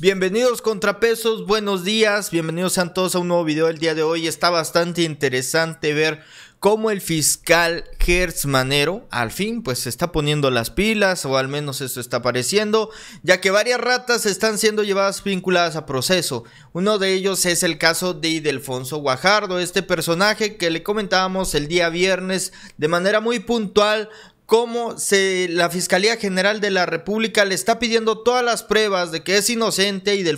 Bienvenidos contrapesos, buenos días, bienvenidos a todos a un nuevo video El día de hoy. Está bastante interesante ver cómo el fiscal Gertz Manero al fin pues se está poniendo las pilas o al menos eso está pareciendo, ya que varias ratas están siendo llevadas vinculadas a proceso. Uno de ellos es el caso de Idelfonso Guajardo, este personaje que le comentábamos el día viernes de manera muy puntual cómo se, la Fiscalía General de la República le está pidiendo todas las pruebas de que es inocente y de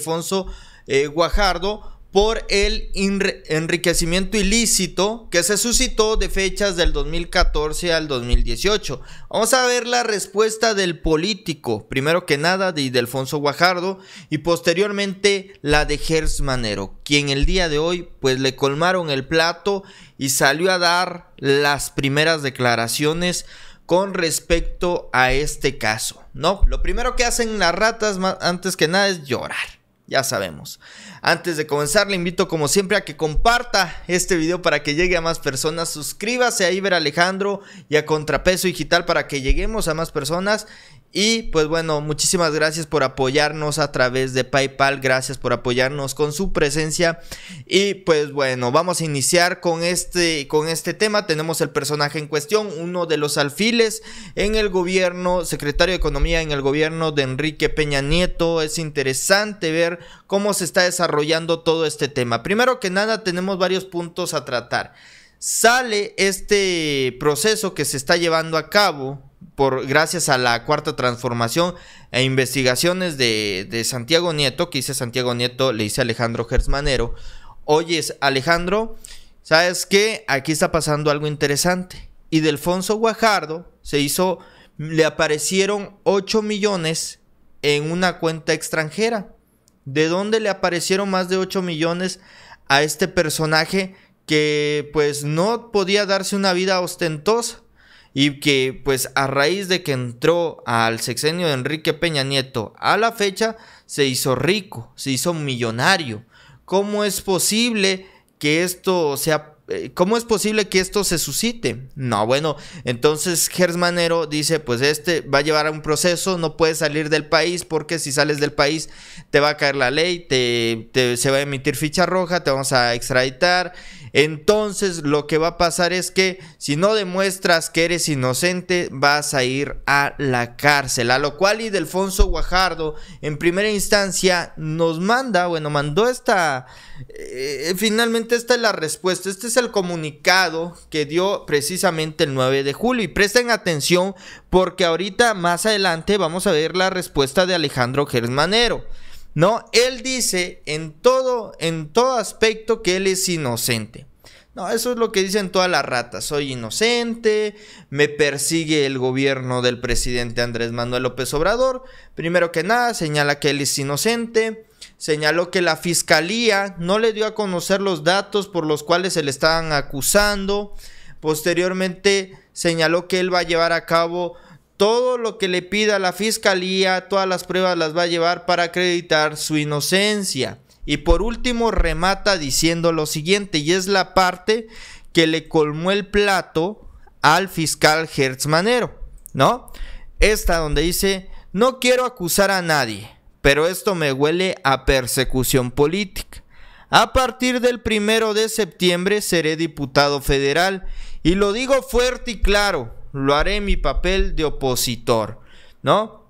eh, Guajardo por el enriquecimiento ilícito que se suscitó de fechas del 2014 al 2018. Vamos a ver la respuesta del político, primero que nada de Ildefonso Guajardo y posteriormente la de Gers Manero, quien el día de hoy pues le colmaron el plato y salió a dar las primeras declaraciones con respecto a este caso, ¿no? Lo primero que hacen las ratas antes que nada es llorar ya sabemos. Antes de comenzar, le invito como siempre a que comparta este video para que llegue a más personas. Suscríbase a Iber Alejandro y a Contrapeso Digital para que lleguemos a más personas. Y pues bueno, muchísimas gracias por apoyarnos a través de PayPal, gracias por apoyarnos con su presencia. Y pues bueno, vamos a iniciar con este, con este tema. Tenemos el personaje en cuestión, uno de los alfiles en el gobierno, secretario de Economía en el gobierno de Enrique Peña Nieto. Es interesante ver cómo se está desarrollando todo este tema. Primero que nada, tenemos varios puntos a tratar. Sale este proceso que se está llevando a cabo gracias a la cuarta transformación e investigaciones de, de Santiago Nieto, que hice Santiago Nieto, le dice Alejandro Alejandro Gersmanero, oyes Alejandro, ¿sabes qué? Aquí está pasando algo interesante. Y Delfonso Guajardo se hizo, le aparecieron 8 millones en una cuenta extranjera. ¿De dónde le aparecieron más de 8 millones a este personaje que pues no podía darse una vida ostentosa? y que pues a raíz de que entró al sexenio de Enrique Peña Nieto a la fecha se hizo rico, se hizo millonario. ¿Cómo es posible que esto sea eh, ¿Cómo es posible que esto se suscite? No, bueno, entonces Gers Manero dice, pues este va a llevar a un proceso, no puedes salir del país porque si sales del país te va a caer la ley, te, se va a emitir ficha roja, te vamos a extraditar. Entonces lo que va a pasar es que si no demuestras que eres inocente, vas a ir a la cárcel. A lo cual y Delfonso Guajardo en primera instancia nos manda, bueno, mandó esta, eh, eh, finalmente esta es la respuesta, este es el el comunicado que dio precisamente el 9 de julio. Y presten atención porque ahorita más adelante vamos a ver la respuesta de Alejandro Gersmanero. No, él dice en todo, en todo aspecto que él es inocente. No, eso es lo que dicen todas las ratas. Soy inocente, me persigue el gobierno del presidente Andrés Manuel López Obrador. Primero que nada, señala que él es inocente señaló que la fiscalía no le dio a conocer los datos por los cuales se le estaban acusando. Posteriormente señaló que él va a llevar a cabo todo lo que le pida la fiscalía, todas las pruebas las va a llevar para acreditar su inocencia. Y por último remata diciendo lo siguiente, y es la parte que le colmó el plato al fiscal Hertz ¿no? Esta donde dice, no quiero acusar a nadie, pero esto me huele a persecución política. A partir del primero de septiembre seré diputado federal y lo digo fuerte y claro, lo haré en mi papel de opositor, ¿no?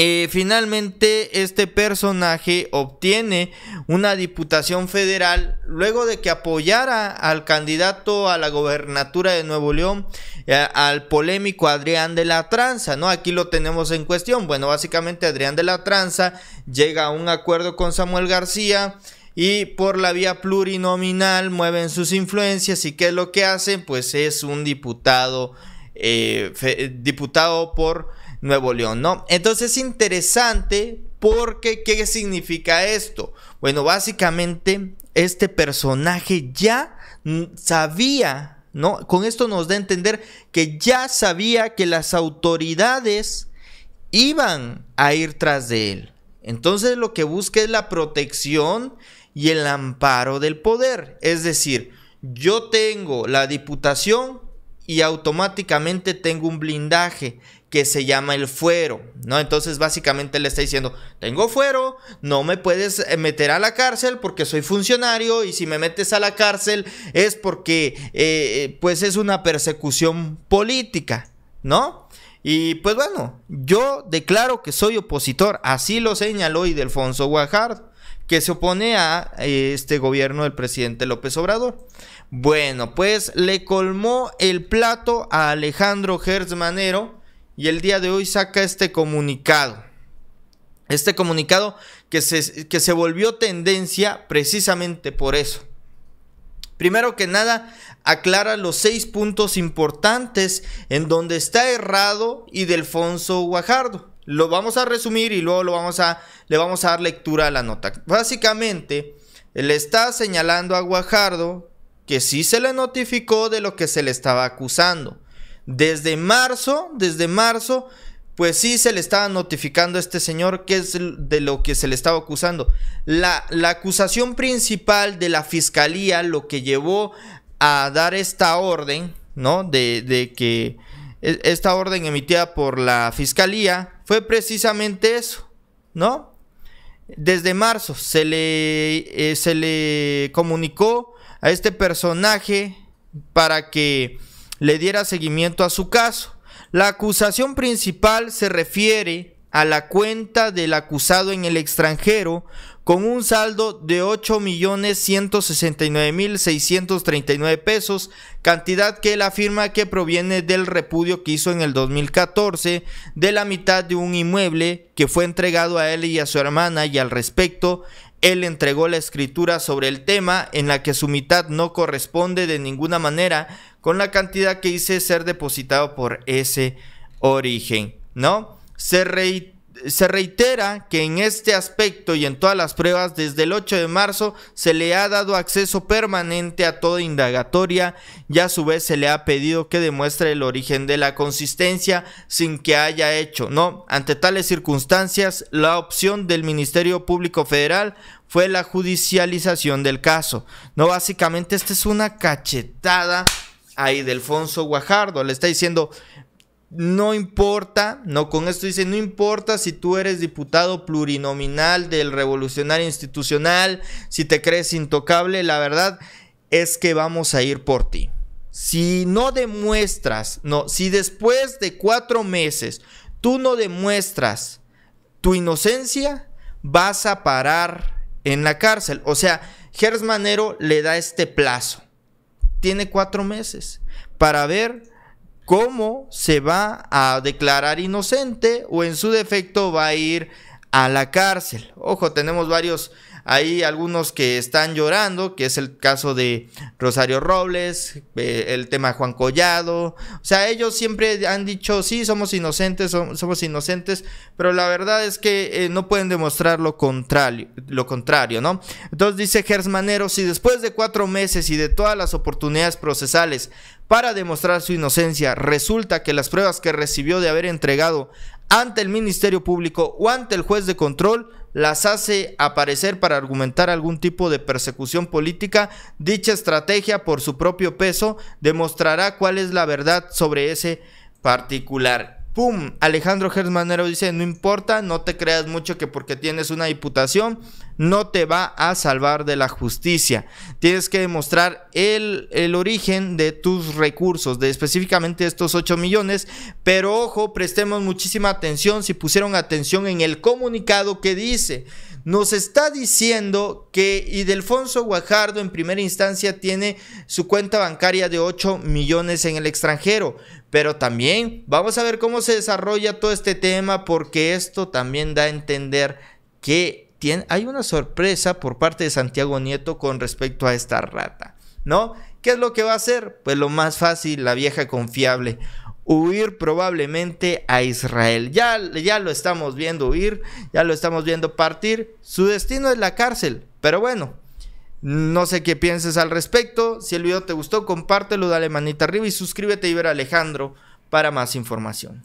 Eh, finalmente este personaje obtiene una diputación federal luego de que apoyara al candidato a la gobernatura de Nuevo León, eh, al polémico Adrián de la Tranza, ¿no? Aquí lo tenemos en cuestión. Bueno, básicamente Adrián de la Tranza llega a un acuerdo con Samuel García y por la vía plurinominal mueven sus influencias y qué es lo que hacen, pues es un diputado, eh, diputado por Nuevo León, ¿no? Entonces es interesante porque ¿qué significa esto? Bueno, básicamente este personaje ya sabía, ¿no? Con esto nos da a entender que ya sabía que las autoridades iban a ir tras de él. Entonces lo que busca es la protección y el amparo del poder. Es decir, yo tengo la diputación, y automáticamente tengo un blindaje que se llama el fuero, ¿no? Entonces básicamente le está diciendo, tengo fuero, no me puedes eh, meter a la cárcel porque soy funcionario y si me metes a la cárcel es porque eh, eh, pues es una persecución política, ¿no? Y pues bueno, yo declaro que soy opositor, así lo señaló delfonso Guajardo que se opone a eh, este gobierno del presidente López Obrador. Bueno, pues le colmó el plato a Alejandro Gertz y el día de hoy saca este comunicado. Este comunicado que se, que se volvió tendencia precisamente por eso. Primero que nada, aclara los seis puntos importantes en donde está errado y Delfonso Guajardo. Lo vamos a resumir y luego lo vamos a, le vamos a dar lectura a la nota. Básicamente, le está señalando a Guajardo que sí se le notificó de lo que se le estaba acusando. Desde marzo, desde marzo, pues sí se le estaba notificando a este señor que es de lo que se le estaba acusando. La, la acusación principal de la fiscalía, lo que llevó a dar esta orden, ¿no? De, de que e, esta orden emitida por la fiscalía fue precisamente eso, ¿no? Desde marzo se le, eh, se le comunicó a este personaje para que le diera seguimiento a su caso. La acusación principal se refiere a la cuenta del acusado en el extranjero con un saldo de millones 8.169.639 pesos, cantidad que él afirma que proviene del repudio que hizo en el 2014 de la mitad de un inmueble que fue entregado a él y a su hermana y al respecto él entregó la escritura sobre el tema en la que su mitad no corresponde de ninguna manera con la cantidad que hice ser depositado por ese origen, ¿no? Se, reitera que en este aspecto y en todas las pruebas desde el 8 de marzo se le ha dado acceso permanente a toda indagatoria y a su vez se le ha pedido que demuestre el origen de la consistencia sin que haya hecho. No, ante tales circunstancias la opción del Ministerio Público Federal fue la judicialización del caso. No, básicamente esta es una cachetada ahí de Alfonso Guajardo. Le está diciendo, no importa, no con esto dice, no importa si tú eres diputado plurinominal del revolucionario institucional, si te crees intocable, la verdad es que vamos a ir por ti. Si no demuestras, no, si después de cuatro meses tú no demuestras tu inocencia, vas a parar en la cárcel. O sea, Gers Manero le da este plazo. Tiene cuatro meses para ver cómo se va a declarar inocente o en su defecto va a ir a la cárcel. Ojo, tenemos varios hay algunos que están llorando, que es el caso de Rosario Robles, eh, el tema Juan Collado. O sea, ellos siempre han dicho, sí, somos inocentes, somos inocentes, pero la verdad es que eh, no pueden demostrar lo contrario, lo contrario, ¿no? Entonces dice Gersmanero, si después de cuatro meses y de todas las oportunidades procesales para demostrar su inocencia, resulta que las pruebas que recibió de haber entregado ante el Ministerio Público o ante el juez de control las hace aparecer para argumentar algún tipo de persecución política, dicha estrategia por su propio peso demostrará cuál es la verdad sobre ese particular. ¡Pum! Alejandro Gersmanero dice, no importa, no te creas mucho que porque tienes una diputación no te va a salvar de la justicia. Tienes que demostrar el, origen de tus recursos, de específicamente estos 8 millones. Pero ojo, prestemos muchísima atención si pusieron atención en el comunicado que dice nos está diciendo que Idelfonso Guajardo en primera instancia tiene su cuenta bancaria de 8 millones en el extranjero. Pero también vamos a ver cómo se desarrolla todo este tema porque esto también da a entender que hay una sorpresa por parte de Santiago Nieto con respecto a esta rata, ¿no? ¿Qué es lo que va a hacer? Pues lo más fácil, la vieja confiable huir probablemente a Israel. Ya, ya lo estamos viendo huir, ya lo estamos viendo partir. Su destino es la cárcel, pero bueno. No sé qué pienses al respecto. Si el video te gustó, compártelo, dale manita arriba y suscríbete y ver a Alejandro para más información.